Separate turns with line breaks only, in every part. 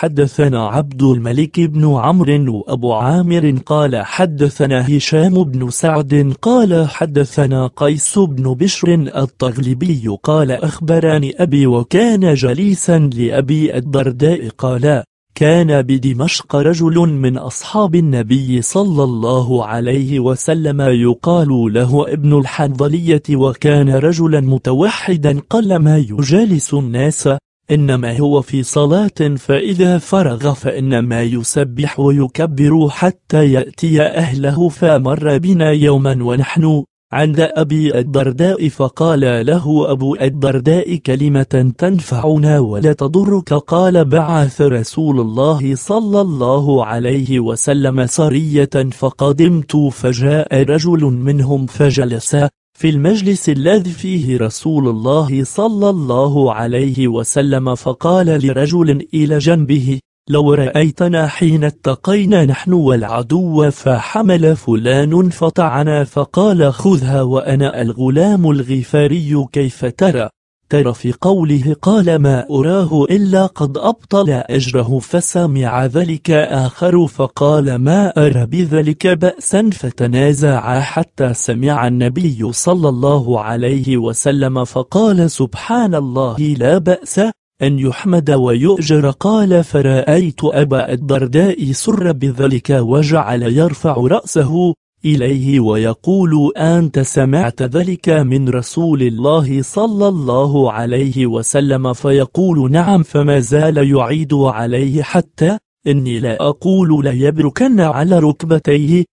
حدثنا عبد الملك بن عمرو وأبو عامر قال حدثنا هشام بن سعد قال حدثنا قيس بن بشر الطغلبي قال أخبرني أبي وكان جليسا لأبي الدرداء قال كان بدمشق رجل من أصحاب النبي صلى الله عليه وسلم يقال له ابن الحنظلية وكان رجلا متوحدا قلما يجالس الناس إنما هو في صلاة فإذا فرغ فإنما يسبح ويكبر حتى يأتي أهله فمر بنا يوما ونحن عند أبي الدرداء فقال له أبو الدرداء كلمة تنفعنا ولا تضرك قال بعث رسول الله صلى الله عليه وسلم سرية فقدمت فجاء رجل منهم فجلس في المجلس الذي فيه رسول الله صلى الله عليه وسلم فقال لرجل إلى جنبه لو رأيتنا حين اتقينا نحن والعدو فحمل فلان فطعنا فقال خذها وأنا الغلام الغفاري كيف ترى ترى في قوله قال ما أراه إلا قد أبطل أجره فسمع ذلك آخر فقال ما أرى بذلك بأسا فتنازع حتى سمع النبي صلى الله عليه وسلم فقال سبحان الله لا بأس أن يحمد ويؤجر قال فرأيت أبا الدرداء سر بذلك وجعل يرفع رأسه إليه ويقول أنت سمعت ذلك من رسول الله صلى الله عليه وسلم فيقول نعم فما زال يعيد عليه حتى إني لا أقول ليبركن على ركبتيه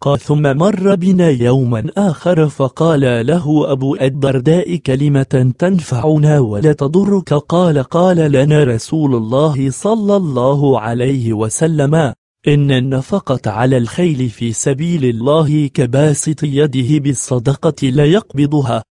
قال ثم مر بنا يوما آخر فقال له أبو الدرداء كلمة تنفعنا ولا تضرك قال قال لنا رسول الله صلى الله عليه وسلم إن النفقة على الخيل في سبيل الله كباسط يده بالصدقة لا يقبضها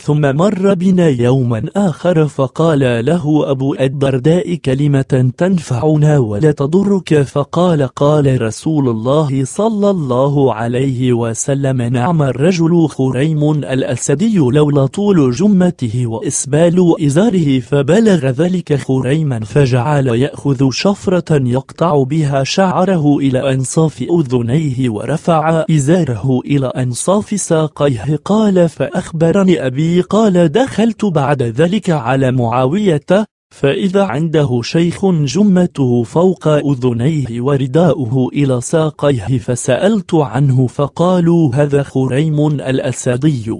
ثم مر بنا يوما آخر فقال له أبو الدرداء كلمة تنفعنا ولا تضرك فقال قال رسول الله صلى الله عليه وسلم نعم الرجل خريم الأسدي لولا طول جمته وإسبال إزاره فبلغ ذلك خريما فجعل يأخذ شفرة يقطع بها شعره إلى أنصاف أذنيه ورفع إزاره إلى أنصاف ساقيه قال فأخبرني أبي قال دخلت بعد ذلك على معاوية فإذا عنده شيخ جمته فوق أذنيه ورداؤه إلى ساقيه فسألت عنه فقالوا هذا خريم الأسدي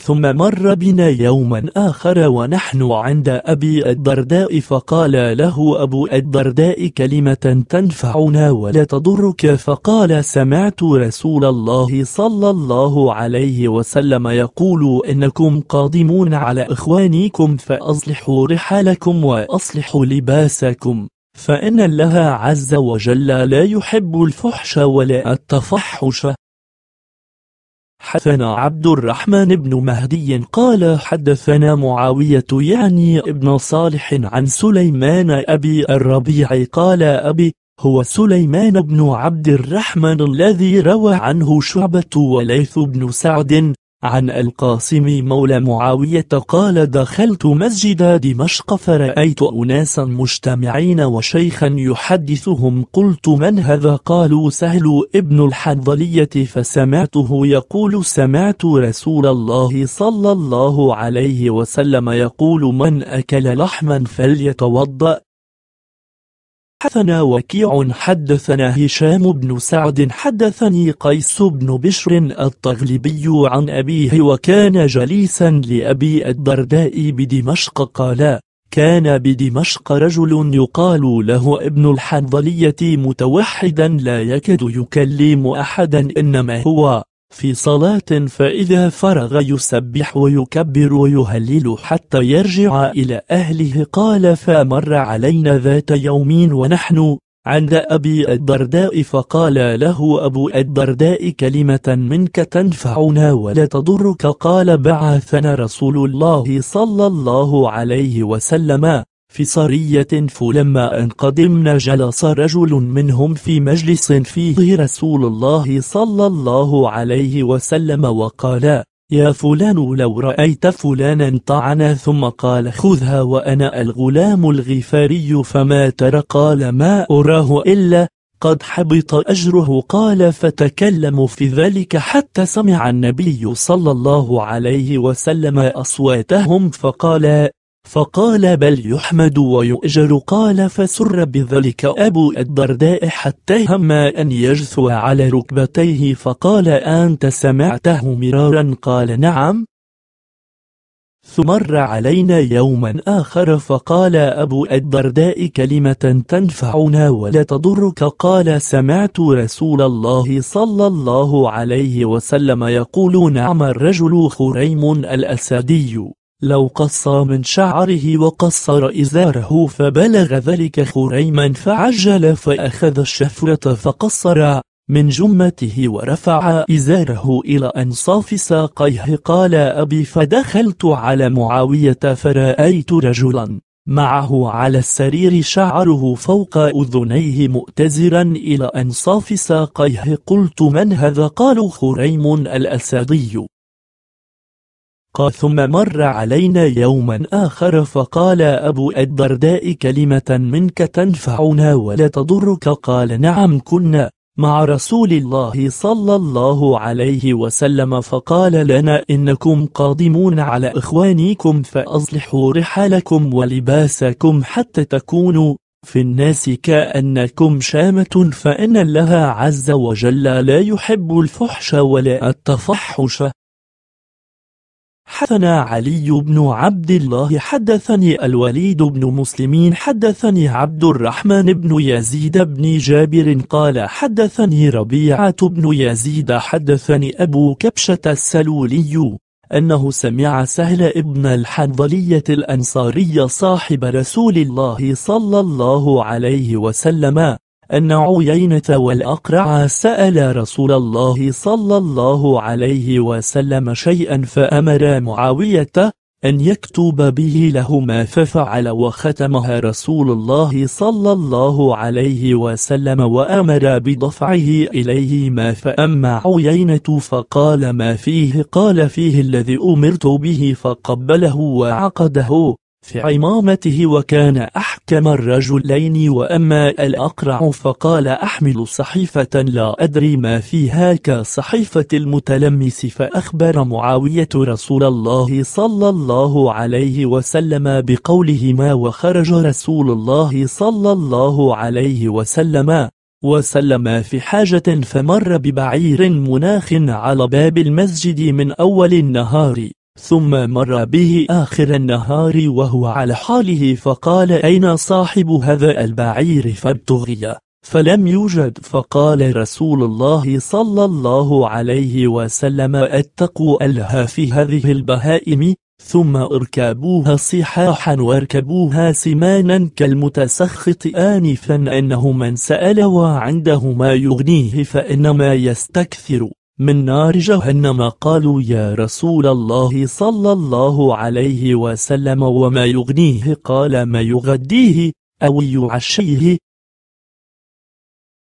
ثم مر بنا يوما آخر ونحن عند أبي الدرداء فقال له أبو الدرداء كلمة تنفعنا ولا تضرك فقال سمعت رسول الله صلى الله عليه وسلم يقول إنكم قادمون على إخوانكم فأصلحوا رحالكم وأصلحوا لباسكم فإن الله عز وجل لا يحب الفحش ولا التفحش حدثنا عبد الرحمن بن مهدي قال حدثنا معاوية يعني ابن صالح عن سليمان أبي الربيع قال أبي هو سليمان بن عبد الرحمن الذي روى عنه شعبة وليث بن سعد عن القاسم مولى معاوية قال دخلت مسجد دمشق فرأيت أناسا مجتمعين وشيخا يحدثهم قلت من هذا قالوا سهل ابن الحنظلية فسمعته يقول سمعت رسول الله صلى الله عليه وسلم يقول من أكل لحما فليتوضأ حدثنا وكيع حدثنا هشام بن سعد حدثني قيس بن بشر الطغلبي عن أبيه وكان جليسا لأبي الدرداء بدمشق قال كان بدمشق رجل يقال له ابن الحنظلية متوحدا لا يكاد يكلم أحدا إنما هو في صلاة فإذا فرغ يسبح ويكبر ويهلل حتى يرجع إلى أهله قال فمر علينا ذات يوم ونحن عند أبي الدرداء فقال له أبو الدرداء كلمة منك تنفعنا ولا تضرك قال بعثنا رسول الله صلى الله عليه وسلم في صرية فلما أن قدمنا جلس رجل منهم في مجلس فيه رسول الله صلى الله عليه وسلم وقال يا فلان لو رأيت فلانا طعنا ثم قال خذها وأنا الغلام الغفاري فما ترى قال ما أراه إلا قد حبط أجره قال فتكلم في ذلك حتى سمع النبي صلى الله عليه وسلم أصواتهم فقال فقال بل يحمد ويؤجر قال فسر بذلك أبو الدرداء حتى هم أن يجثو على ركبتيه فقال أنت سمعته مرارا قال نعم ثمر علينا يوما آخر فقال أبو الدرداء كلمة تنفعنا ولا تضرك قال سمعت رسول الله صلى الله عليه وسلم يقول نعم الرجل خريم الأسدي لو قص من شعره وقصر إزاره فبلغ ذلك خريما فعجل فأخذ الشفرة فقصر من جمته ورفع إزاره إلى أنصاف ساقيه قال أبي فدخلت على معاوية فرأيت رجلا معه على السرير شعره فوق أذنيه مؤتزرا إلى أنصاف ساقيه قلت من هذا قالوا خريم الأسدي ثم مر علينا يوما آخر فقال أبو الدرداء كلمة منك تنفعنا ولا تضرك قال نعم كنا مع رسول الله صلى الله عليه وسلم فقال لنا إنكم قادمون على إخوانكم فأصلحوا رحالكم ولباسكم حتى تكونوا في الناس كأنكم شامة فإن الله عز وجل لا يحب الفحش ولا التفحش حدثنا علي بن عبد الله حدثني الوليد بن مسلمين حدثني عبد الرحمن بن يزيد بن جابر قال حدثني ربيعة بن يزيد حدثني أبو كبشة السلولي أنه سمع سهل ابن الحنظلية الأنصاري صاحب رسول الله صلى الله عليه وسلم أن عيينة والأقرع سأل رسول الله صلى الله عليه وسلم شيئا فأمر معاوية أن يكتب به لهما ففعل وختمها رسول الله صلى الله عليه وسلم وأمر بدفعه إليهما فأما عيينة فقال ما فيه قال فيه الذي أمرت به فقبله وعقده في عمامته وكان أحكم الرجلين وأما الأقرع فقال أحمل صحيفة لا أدري ما فيها كصحيفة المتلمس فأخبر معاوية رسول الله صلى الله عليه وسلم بقولهما وخرج رسول الله صلى الله عليه وسلم وسلم في حاجة فمر ببعير مناخ على باب المسجد من أول النهار ثم مر به آخر النهار وهو على حاله فقال أين صاحب هذا البعير فابتغي فلم يوجد فقال رسول الله صلى الله عليه وسلم اتقوا الها في هذه البهائم ثم اركبوها صحاحا واركبوها سمانا كالمتسخط آنفا أنه من سأل وعنده ما يغنيه فإنما يستكثر من نار جهنم قالوا يا رسول الله صلى الله عليه وسلم وما يغنيه قال ما يغديه أو يعشيه